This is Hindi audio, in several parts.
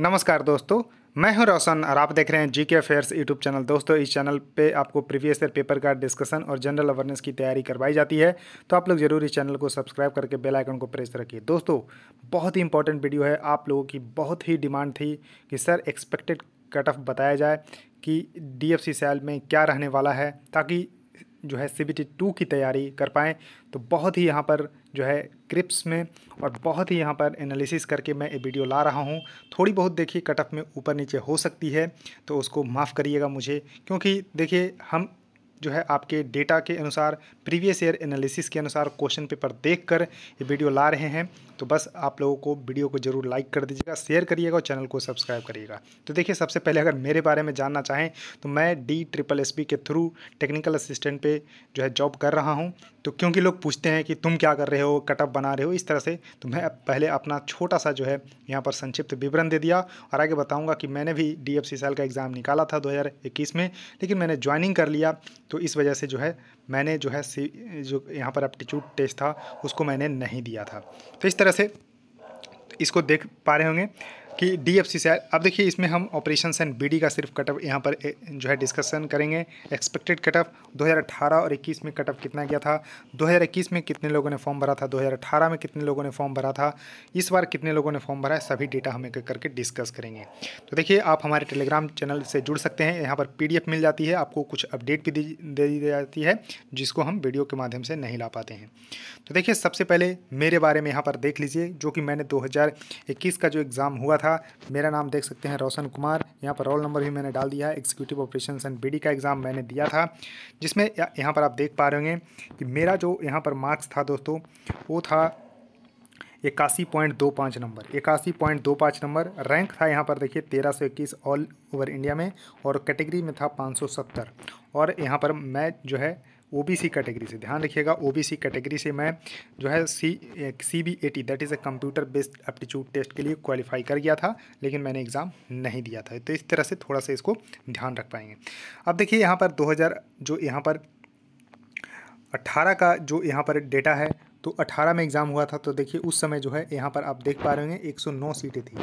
नमस्कार दोस्तों मैं हूं रोशन और आप देख रहे हैं जीके अफेयर्स यूट्यूब चैनल दोस्तों इस चैनल पे आपको प्रीवियस ईयर पेपर का डिस्कशन और जनरल अवेयरनेस की तैयारी करवाई जाती है तो आप लोग जरूर इस चैनल को सब्सक्राइब करके बेल आइकन को प्रेस रखिए दोस्तों बहुत ही इंपॉर्टेंट वीडियो है आप लोगों की बहुत ही डिमांड थी कि सर एक्सपेक्टेड कट ऑफ बताया जाए कि डी एफ में क्या रहने वाला है ताकि जो है सी बी टी टू की तैयारी कर पाएँ तो बहुत ही यहाँ पर जो है क्रिप्स में और बहुत ही यहाँ पर एनालिसिस करके मैं ये वीडियो ला रहा हूँ थोड़ी बहुत देखिए कटअप में ऊपर नीचे हो सकती है तो उसको माफ़ करिएगा मुझे क्योंकि देखिए हम जो है आपके डेटा के अनुसार प्रीवियस ईयर एनालिसिस के अनुसार क्वेश्चन पेपर देखकर ये वीडियो ला रहे हैं तो बस आप लोगों को वीडियो को जरूर लाइक कर दीजिएगा शेयर करिएगा और चैनल को सब्सक्राइब करिएगा तो देखिए सबसे पहले अगर मेरे बारे में जानना चाहें तो मैं डी ट्रिपल एस के थ्रू टेक्निकल असिस्टेंट पे जो है जॉब कर रहा हूँ तो क्योंकि लोग पूछते हैं कि तुम क्या कर रहे हो कटअप बना रहे हो इस तरह से तो मैं पहले अपना छोटा सा जो है यहाँ पर संक्षिप्त विवरण दे दिया और आगे बताऊँगा कि मैंने भी डी एफ का एग्ज़ाम निकाला था दो में लेकिन मैंने ज्वाइनिंग कर लिया तो इस वजह से जो है मैंने जो है सी जो यहाँ पर एप्टीट्यूड टेस्ट था उसको मैंने नहीं दिया था तो इस तरह से इसको देख पा रहे होंगे कि सी से अब देखिए इसमें हम ऑपरेशन एंड डी का सिर्फ कटअप यहाँ पर जो है डिस्कशन करेंगे एक्सपेक्टेड कटअप 2018 और 21 में कटअप कितना गया था 2021 में कितने लोगों ने फॉर्म भरा था 2018 में कितने लोगों ने फॉर्म भरा था इस बार कितने लोगों ने फॉर्म भरा है सभी डेटा हम एक करके डिस्कस करेंगे तो देखिए आप हमारे टेलीग्राम चैनल से जुड़ सकते हैं यहाँ पर पी मिल जाती है आपको कुछ अपडेट भी दे दी जाती है जिसको हम वीडियो के माध्यम से नहीं ला पाते हैं तो देखिए सबसे पहले मेरे बारे में यहाँ पर देख लीजिए जो कि मैंने दो का जो एग्ज़ाम हुआ था था मेरा नाम देख सकते हैं रोशन कुमार यहाँ पर रोल नंबर भी मैंने डाल दिया है एग्जीक्यूटिव ऑपरेशन एंड बी का एग्ज़ाम मैंने दिया था जिसमें यहाँ पर आप देख पा रहे होंगे कि मेरा जो यहाँ पर मार्क्स था दोस्तों वो था इक्यासी पॉइंट दो पाँच नंबर इक्यासी पॉइंट दो पाँच नंबर रैंक था यहाँ पर देखिए तेरह सौ इक्कीस ऑल ओवर इंडिया में और कैटेगरी में था पाँच सौ सत्तर और यहाँ पर मैं जो है ओबीसी कैटेगरी से ध्यान रखिएगा ओबीसी कैटेगरी से मैं जो है C C B A T that is a computer based aptitude test के लिए क्वालिफाई कर गया था लेकिन मैंने एग्ज़ाम नहीं दिया था तो इस तरह से थोड़ा सा इसको ध्यान रख पाएंगे अब देखिए यहाँ पर 2000 जो यहाँ पर 18 का जो यहाँ पर डेटा है तो अट्ठारह में एग्ज़ाम हुआ था तो देखिए उस समय जो है यहाँ पर आप देख पा रहे होंगे नौ सीटें थी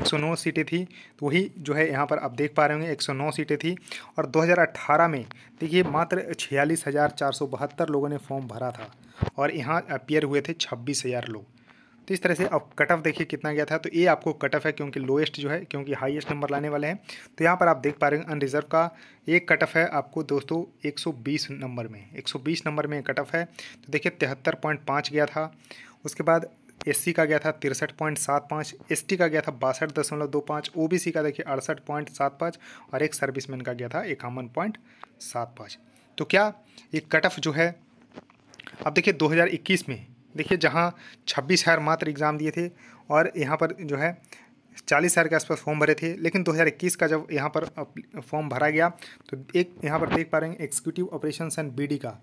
109 सीटें थी तो वही जो है यहाँ पर आप देख पा रहे होंगे 109 सीटें थी और 2018 में देखिए मात्र छियालीस लोगों ने फॉर्म भरा था और यहाँ अपियर हुए थे छब्बीस लोग तो इस तरह से अब कट ऑफ देखिए कितना गया था तो ये आपको कट ऑफ है क्योंकि लोएस्ट जो है क्योंकि हाईएस्ट नंबर लाने वाले हैं तो यहाँ पर आप देख पा रहे हैं अनरिजर्व का एक कट ऑफ है आपको दोस्तों 120 नंबर में 120 नंबर में कट ऑफ है तो देखिए तिहत्तर पॉइंट पाँच गया था उसके बाद एससी का गया था तिरसठ पॉइंट सात पाँच एस का गया था बासठ दशमलव दो पाँच ओ का देखिए अड़सठ पॉइंट सात पाँच और एक सर्विसमैन का गया था इक्यावन पॉइंट सात पाँच तो क्या ये कट ऑफ जो है अब देखिए 2021 में देखिए जहाँ छब्बीस हज़ार मात्र एग्ज़ाम दिए थे और यहाँ पर जो है चालीस हज़ार के आसपास फॉर्म भरे थे लेकिन 2021 का जब यहाँ पर फॉर्म भरा गया तो एक यहाँ पर देख पा रहे हैं एक्जीक्यूटिव ऑपरेशन एंड बी का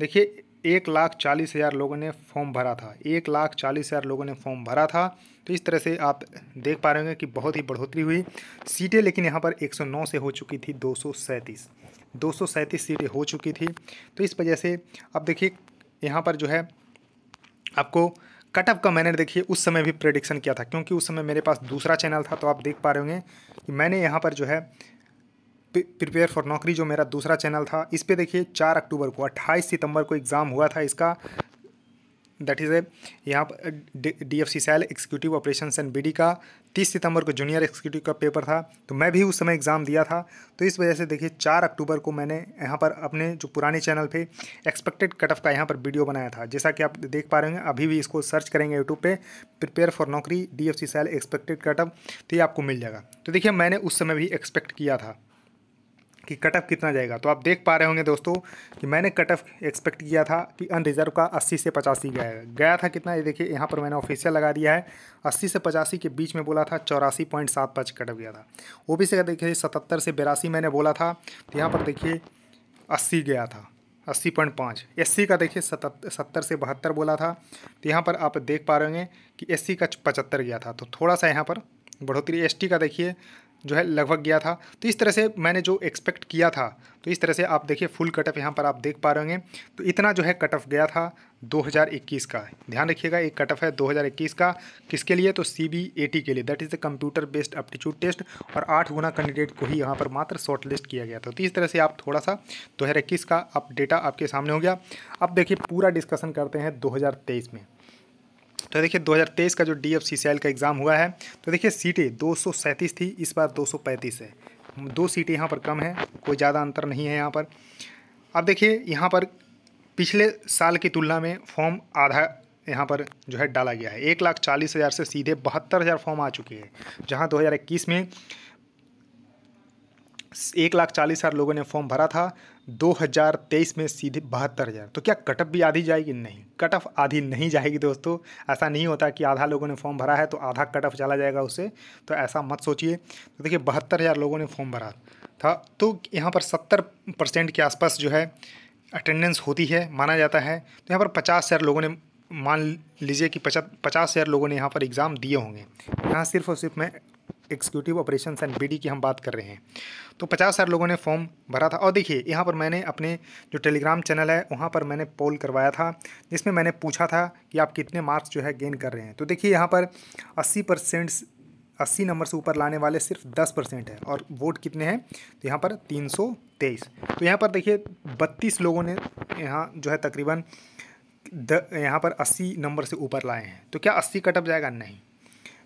देखिए एक लाख चालीस हज़ार लोगों ने फॉर्म भरा था एक लाख चालीस हज़ार लोगों ने फॉर्म भरा था तो इस तरह से आप देख पा रहे होंगे कि बहुत ही बढ़ोतरी हुई सीटें लेकिन यहाँ पर 109 से हो चुकी थी दो सौ सीटें हो चुकी थी तो इस वजह से अब देखिए यहाँ पर जो है आपको कट ऑफ का मैंने देखिए उस समय भी प्रडिक्शन किया था क्योंकि उस समय मेरे पास दूसरा चैनल था तो आप देख पा रहे होंगे कि मैंने यहाँ पर जो है प्रिपेयर फॉर नौकरी जो मेरा दूसरा चैनल था इस पर देखिए चार अक्टूबर को अट्ठाईस सितंबर को एग्ज़ाम हुआ था इसका दैट इज़ ए यहाँ पर D F C cell executive operation and B D का तीस सितंबर को जूनियर एक्जीक्यूटिव का पेपर था तो मैं भी उस समय एग्ज़ाम दिया था तो इस वजह से देखिए चार अक्टूबर को मैंने यहाँ पर अपने जो पुराने चैनल पे एक्सपेक्टेड कट ऑफ का यहाँ पर वीडियो बनाया था जैसा कि आप देख पा रहे हैं अभी भी इसको सर्च करेंगे यूट्यूब पर prepare for Naukri D F C cell expected cut off तो ये आपको मिल जाएगा तो देखिए मैंने उस समय भी एक्सपेक्ट किया था कि कट ऑफ कितना जाएगा तो आप देख पा रहे होंगे दोस्तों कि मैंने कट ऑफ एक्सपेक्ट किया था कि अनरिजर्व का 80 से पचासी गया गया था कितना ये देखिए यहाँ पर मैंने ऑफिशियल लगा दिया है 80 से पचासी के बीच में बोला था चौरासी पॉइंट सात पाँच कट ऑफ गया था ओ बी से देखिए सतहत्तर से बिरासी मैंने बोला था तो यहाँ पर देखिए अस्सी गया था अस्सी पॉइंट पाँच एस सी का देखिए सत्तर से बहत्तर बोला था तो यहाँ पर आप देख पा रहे होंगे कि एस सी का पचहत्तर गया था तो थोड़ा सा यहाँ पर बढ़ोतरी एस टी का देखिए जो है लगभग गया था तो इस तरह से मैंने जो एक्सपेक्ट किया था तो इस तरह से आप देखिए फुल कट ऑफ यहाँ पर आप देख पा रहे होंगे तो इतना जो है कट ऑफ गया था 2021 का ध्यान रखिएगा एक कट ऑफ है 2021 का किसके लिए तो सी बी ए टी के लिए that is the computer based aptitude test और आठ गुना कैंडिडेट को ही यहाँ पर मात्र शॉर्ट लिस्ट किया गया था तो इस तरह से आप थोड़ा सा दो हज़ार इक्कीस का आप डेटा आपके सामने हो गया अब देखिए पूरा डिस्कशन करते हैं तेईस में तो देखिए 2023 का जो डी एफ सी का एग्ज़ाम हुआ है तो देखिए सीटें दो थी इस बार 235 है दो सीटें यहाँ पर कम हैं कोई ज़्यादा अंतर नहीं है यहाँ पर अब देखिए यहाँ पर पिछले साल की तुलना में फॉर्म आधा यहाँ पर जो है डाला गया है एक लाख चालीस हज़ार से सीधे बहत्तर हज़ार फॉर्म आ चुके हैं जहाँ 2021 में एक लाख चालीस हज़ार लोगों ने फॉर्म भरा था 2023 में सीधे बहत्तर हज़ार तो क्या कटअप भी आधी जाएगी नहीं कटअप आधी नहीं जाएगी दोस्तों ऐसा नहीं होता कि आधा लोगों ने फॉर्म भरा है तो आधा कटअप चला जाएगा उससे तो ऐसा मत सोचिए तो देखिए बहत्तर हज़ार लोगों ने फॉर्म भरा था तो यहाँ पर सत्तर परसेंट के आसपास जो है अटेंडेंस होती है माना जाता है तो यहाँ पर पचास हज़ार लोगों ने मान लीजिए कि पचास पचास हज़ार लोगों ने यहाँ पर एग्ज़ाम दिए होंगे यहाँ सिर्फ और सिर्फ मैं एक्सिक्यूटिव ऑपरेशन एंड बीडी की हम बात कर रहे हैं तो पचास हज़ार लोगों ने फॉर्म भरा था और देखिए यहाँ पर मैंने अपने जो टेलीग्राम चैनल है वहाँ पर मैंने पोल करवाया था जिसमें मैंने पूछा था कि आप कितने मार्क्स जो है गेन कर रहे हैं तो देखिए यहाँ पर अस्सी परसेंट अस्सी नंबर से ऊपर लाने वाले सिर्फ दस परसेंट है और वोट कितने हैं तो यहाँ पर तीन सौ तेईस तो यहाँ पर देखिए बत्तीस लोगों ने यहाँ जो है तकरीबन द यहाँ पर अस्सी नंबर से ऊपर लाए हैं तो क्या अस्सी कटअप जाएगा नहीं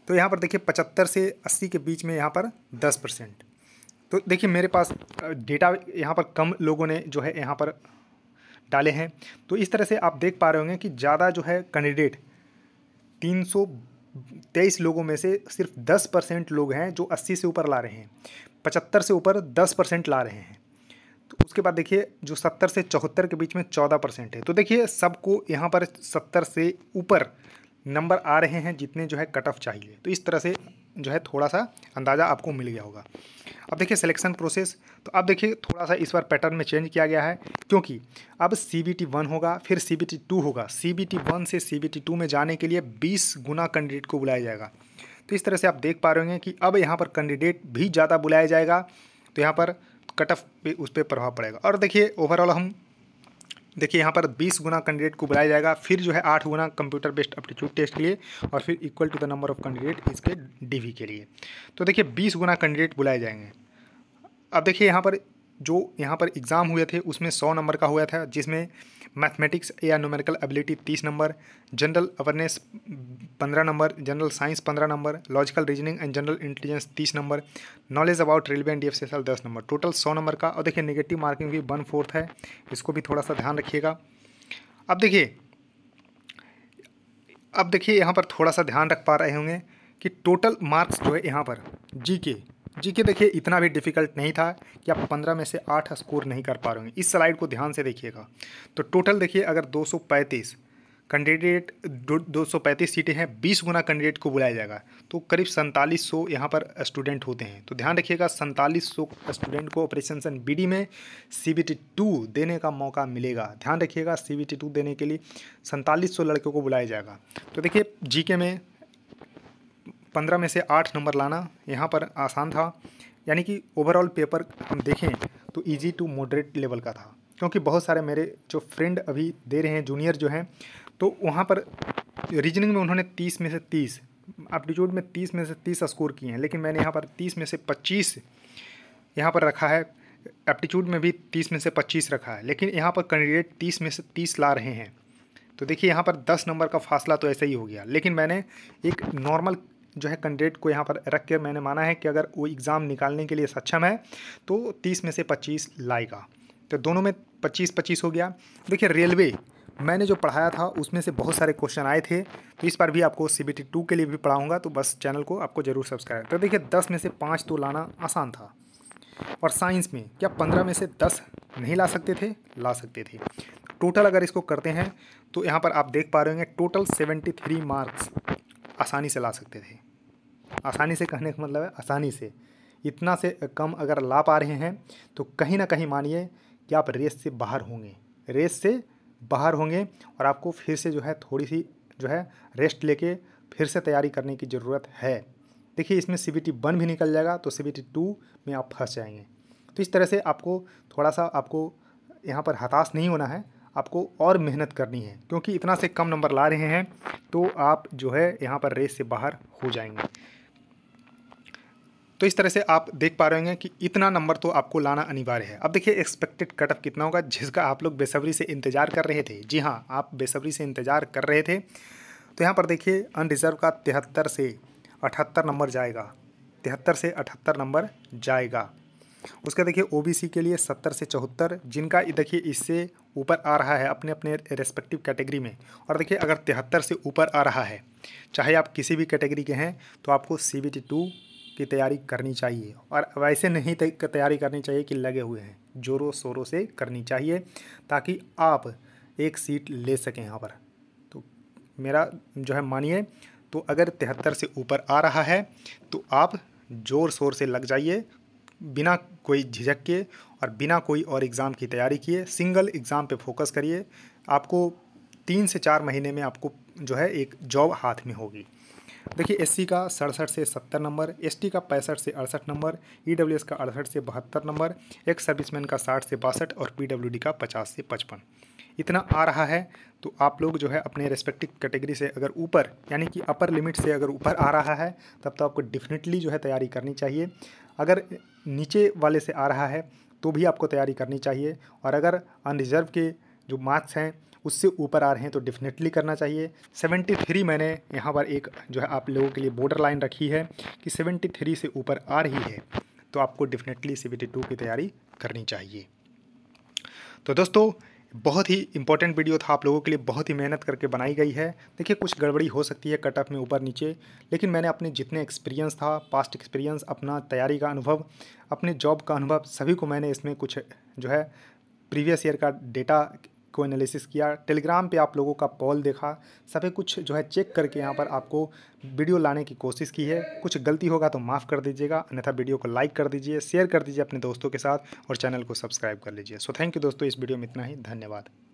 तो यहाँ पर देखिए पचहत्तर से अस्सी के बीच में यहाँ पर दस परसेंट तो देखिए मेरे पास डेटा यहाँ पर कम लोगों ने जो है यहाँ पर डाले हैं तो इस तरह से आप देख पा रहे होंगे कि ज़्यादा जो है कैंडिडेट तीन सौ तेईस लोगों में से सिर्फ दस परसेंट लोग हैं जो अस्सी से ऊपर ला रहे हैं पचहत्तर से ऊपर दस परसेंट ला रहे हैं तो उसके बाद देखिए जो सत्तर से चौहत्तर के बीच में चौदह परसेंट है तो देखिए सबको यहाँ पर सत्तर से ऊपर नंबर आ रहे हैं जितने जो है कट ऑफ चाहिए तो इस तरह से जो है थोड़ा सा अंदाज़ा आपको मिल गया होगा अब देखिए सिलेक्शन प्रोसेस तो अब देखिए थोड़ा सा इस बार पैटर्न में चेंज किया गया है क्योंकि अब सी बी टी वन होगा फिर सी बी टी टू होगा सी बी टी वन से सी बी टी टू में जाने के लिए बीस गुना कैंडिडेट को बुलाया जाएगा तो इस तरह से आप देख पा रहे होंगे कि अब यहाँ पर कैंडिडेट भी ज़्यादा बुलाया जाएगा तो यहाँ पर कट ऑफ पे उस पर प्रभाव पड़ेगा और देखिए ओवरऑल हम देखिए यहाँ पर 20 गुना कैंडिडेट को बुलाया जाएगा फिर जो है आठ गुना कंप्यूटर बेस्ड एप्टीट्यूड टेस्ट के लिए और फिर equal to the number of candidate इसके डीवी के लिए तो देखिए 20 गुना कैंडिडेट बुलाए जाएंगे अब देखिए यहाँ पर जो यहाँ पर एग्ज़ाम हुए थे उसमें सौ नंबर का हुआ था जिसमें मैथमेटिक्स या न्यूमेरिकल एबिलिटी तीस नंबर जनरल अवेयरनेस पंद्रह नंबर जनरल साइंस पंद्रह number logical reasoning and general intelligence तीस number knowledge about railway and D F दस नंबर टोटल सौ नंबर का और देखिए नेगेटिव मार्किंग भी वन फोर्थ है इसको भी थोड़ा सा ध्यान रखिएगा अब देखिए अब देखिए यहाँ पर थोड़ा सा ध्यान रख पा रहे होंगे कि टोटल मार्क्स जो है यहाँ पर जी के जी के देखिए इतना भी डिफ़िकल्ट नहीं था कि आप 15 में से 8 स्कोर नहीं कर पा रहे होंगे इस स्लाइड को ध्यान से देखिएगा तो टोटल देखिए अगर 235 कैंडिडेट दो सौ पैंतीस सीटें हैं बीस गुना कैंडिडेट को बुलाया जाएगा तो करीब सैंतालीस सौ यहाँ पर स्टूडेंट होते हैं तो ध्यान रखिएगा सैंतालीस सौ स्टूडेंट को ऑपरेशन सन बी में सी बी टी टू देने का मौका मिलेगा ध्यान रखिएगा सी बी टी टू देने के लिए सैंतालीस सौ लड़कों को बुलाया जाएगा तो देखिए जी के में पंद्रह में से आठ नंबर लाना यहाँ पर आसान था यानी कि ओवरऑल पेपर हम देखें तो ईजी टू मॉडरेट लेवल का था क्योंकि बहुत सारे मेरे जो फ्रेंड अभी दे रहे हैं जूनियर जो हैं तो वहाँ पर रीजनिंग में उन्होंने तीस में से तीस एप्टीट्यूड में तीस में से तीस स्कोर किए हैं लेकिन मैंने यहाँ पर तीस में से पच्चीस यहाँ पर रखा है एप्टीट्यूड में भी तीस में से पच्चीस रखा है लेकिन यहाँ पर कैंडिडेट तीस में से तीस ला रहे हैं तो देखिए यहाँ पर दस नंबर का फासला तो ऐसा ही हो गया लेकिन मैंने एक नॉर्मल जो है कैंडिडेट को यहाँ पर रख के मैंने माना है कि अगर वो एग्ज़ाम निकालने के लिए सक्षम है तो तीस में से पच्चीस लाएगा तो दोनों में पच्चीस पच्चीस हो गया देखिए रेलवे मैंने जो पढ़ाया था उसमें से बहुत सारे क्वेश्चन आए थे तो इस बार भी आपको सी बी टी टू के लिए भी पढ़ाऊँगा तो बस चैनल को आपको ज़रूर सब्सक्राइब तो देखिए दस में से पाँच तो लाना आसान था और साइंस में क्या पंद्रह में से दस नहीं ला सकते थे ला सकते थे टोटल अगर इसको करते हैं तो यहाँ पर आप देख पा रहे होंगे टोटल सेवेंटी थ्री मार्क्स आसानी से ला सकते थे आसानी से कहने का मतलब है आसानी से इतना से कम अगर ला पा रहे हैं तो कहीं ना कहीं मानिए कि आप रेस से बाहर होंगे रेस से बाहर होंगे और आपको फिर से जो है थोड़ी सी जो है रेस्ट लेके फिर से तैयारी करने की ज़रूरत है देखिए इसमें सी बी टी वन भी निकल जाएगा तो सी बी टी टू में आप फंस जाएंगे तो इस तरह से आपको थोड़ा सा आपको यहाँ पर हताश नहीं होना है आपको और मेहनत करनी है क्योंकि इतना से कम नंबर ला रहे हैं तो आप जो है यहाँ पर रेस से बाहर हो जाएंगे तो इस तरह से आप देख पा रहे होंगे कि इतना नंबर तो आपको लाना अनिवार्य है अब देखिए एक्सपेक्टेड कट ऑफ कितना होगा जिसका आप लोग बेसब्री से इंतज़ार कर रहे थे जी हाँ आप बेसब्री से इंतज़ार कर रहे थे तो यहाँ पर देखिए अनरिजर्व का तिहत्तर से अठहत्तर नंबर जाएगा तिहत्तर से अठहत्तर नंबर जाएगा उसका देखिए ओबीसी के लिए सत्तर से चौहत्तर जिनका देखिए इससे ऊपर आ रहा है अपने अपने रेस्पेक्टिव कैटेगरी में और देखिए अगर तिहत्तर से ऊपर आ रहा है चाहे आप किसी भी कैटेगरी के हैं तो आपको सी बी टू की तैयारी करनी चाहिए और वैसे नहीं तैयारी करनी चाहिए कि लगे हुए हैं जोरों शोरों से करनी चाहिए ताकि आप एक सीट ले सकें यहाँ पर तो मेरा जो है मानिए तो अगर तिहत्तर से ऊपर आ रहा है तो आप ज़ोर शोर से लग जाइए बिना कोई झिझक के और बिना कोई और एग्ज़ाम की तैयारी किए सिंगल एग्ज़ाम पे फोकस करिए आपको तीन से चार महीने में आपको जो है एक जॉब हाथ में होगी देखिए एससी का सड़सठ से सत्तर नंबर एसटी का पैंसठ से अड़सठ नंबर ईडब्ल्यूएस का अड़सठ से बहत्तर नंबर एक सर्विसमैन का साठ से बासठ और पीडब्ल्यूडी का पचास से पचपन इतना आ रहा है तो आप लोग जो है अपने रेस्पेक्टिव कैटेगरी से अगर ऊपर यानी कि अपर लिमिट से अगर ऊपर आ रहा है तब तो आपको डेफिनेटली जो है तैयारी करनी चाहिए अगर नीचे वाले से आ रहा है तो भी आपको तैयारी करनी चाहिए और अगर अनरिजर्व के जो मार्क्स हैं उससे ऊपर आ रहे हैं तो डेफिनेटली करना चाहिए 73 मैंने यहाँ पर एक जो है आप लोगों के लिए बॉर्डर लाइन रखी है कि 73 से ऊपर आ रही है तो आपको डेफिनेटली सी टू की तैयारी करनी चाहिए तो दोस्तों बहुत ही इंपॉर्टेंट वीडियो था आप लोगों के लिए बहुत ही मेहनत करके बनाई गई है देखिए कुछ गड़बड़ी हो सकती है कट ऑफ में ऊपर नीचे लेकिन मैंने अपने जितने एक्सपीरियंस था पास्ट एक्सपीरियंस अपना तैयारी का अनुभव अपने जॉब का अनुभव सभी को मैंने इसमें कुछ जो है प्रीवियस ईयर का डेटा को एनालिसिस किया टेलीग्राम पे आप लोगों का पॉल देखा सभी कुछ जो है चेक करके यहाँ पर आपको वीडियो लाने की कोशिश की है कुछ गलती होगा तो माफ़ कर दीजिएगा अन्यथा वीडियो को लाइक कर दीजिए शेयर कर दीजिए अपने दोस्तों के साथ और चैनल को सब्सक्राइब कर लीजिए सो थैंक यू दोस्तों इस वीडियो में इतना ही धन्यवाद